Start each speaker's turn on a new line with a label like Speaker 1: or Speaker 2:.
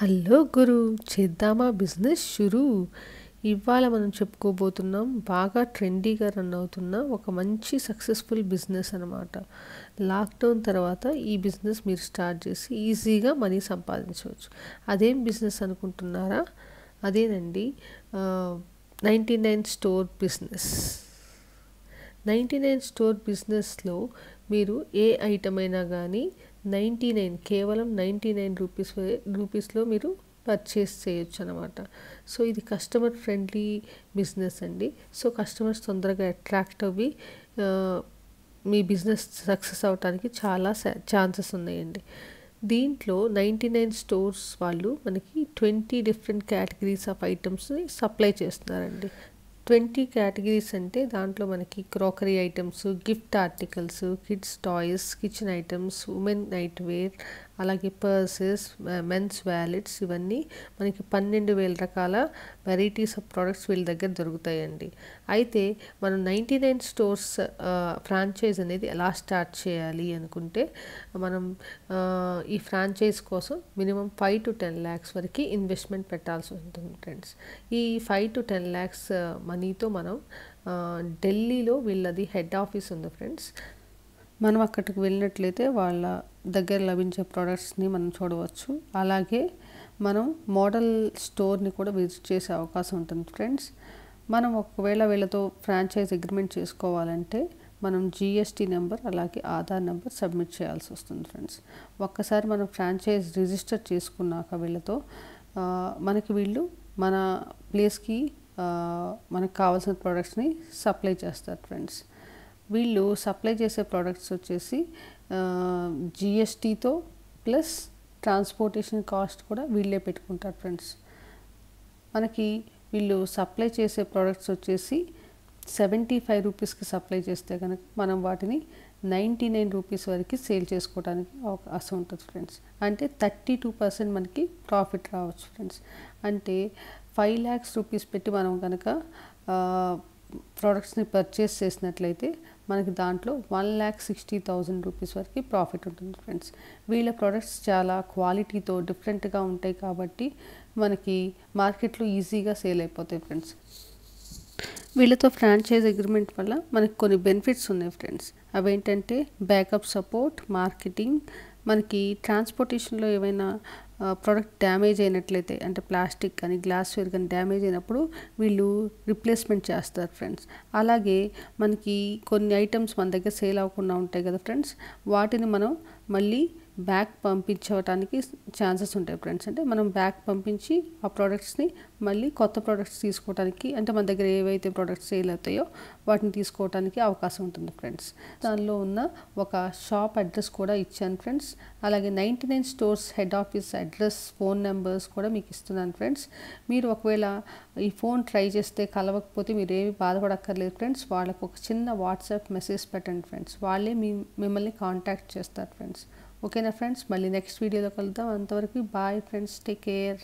Speaker 1: hello గురు చేద్దామా business షురు ఇవాళ మనం చెప్పుకోబోతున్నాం బాగా ట్రెండీగా రన్ అవుతున్న ఒక మంచి సక్సెస్ఫుల్ బిజినెస్ అనమాట లాక్డౌన్ తర్వాత ఈ బిజినెస్ మీరు స్టార్ట్ చేసి ఈజీగా మనీ సంపాదించవచ్చు అదేం బిజినెస్ అనుకుంటున్నారా అదేనండి ninety nine store business ninety nine store బిజినెస్లో మీరు ఏ ఐటమ్ అయినా కానీ నైంటీ నైన్ కేవలం నైంటీ నైన్ రూపీస్ రూపీస్లో మీరు పర్చేస్ చేయొచ్చు అనమాట సో ఇది కస్టమర్ ఫ్రెండ్లీ బిజినెస్ అండి సో కస్టమర్స్ తొందరగా అట్రాక్ట్ అవ్వి మీ బిజినెస్ సక్సెస్ అవటానికి చాలా ఛాన్సెస్ ఉన్నాయండి దీంట్లో నైంటీ నైన్ స్టోర్స్ వాళ్ళు మనకి ట్వంటీ డిఫరెంట్ కేటగిరీస్ ఆఫ్ ఐటమ్స్ని సప్లై చేస్తున్నారండి ట్వంటీ కేటగిరీస్ అంటే దాంట్లో మనకి crockery items gift articles kids toys kitchen items women night wear అలాగే పర్సెస్ మెన్స్ వ్యాలెట్స్ ఇవన్నీ మనకి పన్నెండు వేల రకాల వెరైటీస్ ఆఫ్ ప్రోడక్ట్స్ వీళ్ళ దగ్గర దొరుకుతాయండి అయితే మనం నైంటీ నైన్ స్టోర్స్ ఫ్రాంచైజ్ అనేది ఎలా స్టార్ట్ చేయాలి అనుకుంటే మనం ఈ ఫ్రాంచైజ్ కోసం minimum five to ten lakhs వరకు ఇన్వెస్ట్మెంట్ పెట్టాల్సి ఉంటుంది ఫ్రెండ్స్ ఈ ఫైవ్ టు టెన్ ల్యాక్స్ మనీతో మనం ఢిల్లీలో వీళ్ళది హెడ్ ఆఫీస్ ఉంది ఫ్రెండ్స్ మనం అక్కడికి వెళ్ళినట్లయితే వాళ్ళ దగ్గర లభించే ప్రోడక్ట్స్ని మనం చూడవచ్చు అలాగే మనం మోడల్ స్టోర్ని కూడా విజిట్ చేసే అవకాశం ఉంటుంది ఫ్రెండ్స్ మనం ఒకవేళ వీళ్ళతో ఫ్రాంచైజ్ అగ్రిమెంట్ చేసుకోవాలంటే మనం జిఎస్టీ నెంబర్ అలాగే ఆధార్ నెంబర్ సబ్మిట్ చేయాల్సి వస్తుంది ఫ్రెండ్స్ ఒక్కసారి మనం ఫ్రాంచైజ్ రిజిస్టర్ చేసుకున్నాక వీళ్ళతో మనకి వీళ్ళు మన ప్లేస్కి మనకు కావాల్సిన ప్రోడక్ట్స్ని సప్లై చేస్తారు ఫ్రెండ్స్ వీళ్ళు సప్లై చేసే ప్రోడక్ట్స్ వచ్చేసి జిఎస్టీతో ప్లస్ ట్రాన్స్పోర్టేషన్ కాస్ట్ కూడా వీళ్ళే పెట్టుకుంటారు ఫ్రెండ్స్ మనకి వీళ్ళు సప్లై చేసే ప్రోడక్ట్స్ వచ్చేసి సెవెంటీ ఫైవ్ రూపీస్కి సప్లై చేస్తే కనుక మనం వాటిని నైంటీ నైన్ రూపీస్ వరకు సేల్ చేసుకోవడానికి అవకాశం ఉంటుంది ఫ్రెండ్స్ అంటే థర్టీ టూ పర్సెంట్ మనకి ప్రాఫిట్ రావచ్చు ఫ్రెండ్స్ అంటే ఫైవ్ ల్యాక్స్ రూపీస్ పెట్టి మనం కనుక ప్రోడక్ట్స్ని పర్చేస్ చేసినట్లయితే మనకి దాంట్లో one lakh sixty thousand rupees వరకు ప్రాఫిట్ ఉంటుంది ఫ్రెండ్స్ వీళ్ళ ప్రొడక్ట్స్ చాలా క్వాలిటీతో డిఫరెంట్గా ఉంటాయి కాబట్టి మనకి మార్కెట్లో ఈజీగా సేల్ అయిపోతాయి ఫ్రెండ్స్ వీళ్ళతో ఫ్రాంచైజ్ అగ్రిమెంట్ వల్ల మనకి కొన్ని బెనిఫిట్స్ ఉన్నాయి ఫ్రెండ్స్ అవేంటంటే బ్యాకప్ సపోర్ట్ మార్కెటింగ్ మనకి ట్రాన్స్పోర్టేషన్లో ఏవైనా ప్రోడక్ట్ డ్యామేజ్ అయినట్లయితే అంటే ప్లాస్టిక్ కానీ వేర్ కానీ డ్యామేజ్ అయినప్పుడు వీళ్ళు రిప్లేస్మెంట్ చేస్తారు ఫ్రెండ్స్ అలాగే మనకి కొన్ని ఐటమ్స్ మన దగ్గర సేల్ అవ్వకుండా ఉంటాయి కదా ఫ్రెండ్స్ వాటిని మనం మళ్ళీ బ్యాక్ పంపించవటానికి ఛాన్సెస్ ఉంటాయి ఫ్రెండ్స్ అంటే మనం బ్యాక్ పంపించి ఆ ప్రోడక్ట్స్ని మళ్ళీ కొత్త ప్రోడక్ట్స్ తీసుకోవడానికి అంటే మన దగ్గర ఏవైతే ప్రోడక్ట్స్ సేల్ అవుతాయో వాటిని తీసుకోవడానికి అవకాశం ఉంటుంది ఫ్రెండ్స్ దానిలో ఉన్న ఒక షాప్ అడ్రస్ కూడా ఇచ్చాను ఫ్రెండ్స్ అలాగే ninety nine stores head office address phone numbers కూడా మీకు ఇస్తున్నాను ఫ్రెండ్స్ మీరు ఒకవేళ ఈ ఫోన్ ట్రై చేస్తే కలవకపోతే మీరు ఏమి బాధపడక్కర్లేదు ఫ్రెండ్స్ వాళ్ళకు ఒక చిన్న వాట్సాప్ మెసేజ్ పెట్టండి ఫ్రెండ్స్ వాళ్ళే మీ మిమ్మల్ని కాంటాక్ట్ చేస్తారు ఫ్రెండ్స్ ఓకేనా ఫ్రెండ్స్ మళ్ళీ నెక్స్ట్ వీడియోలో కలుద్దాం అంతవరకు బాయ్ ఫ్రెండ్స్ టేక్ కేర్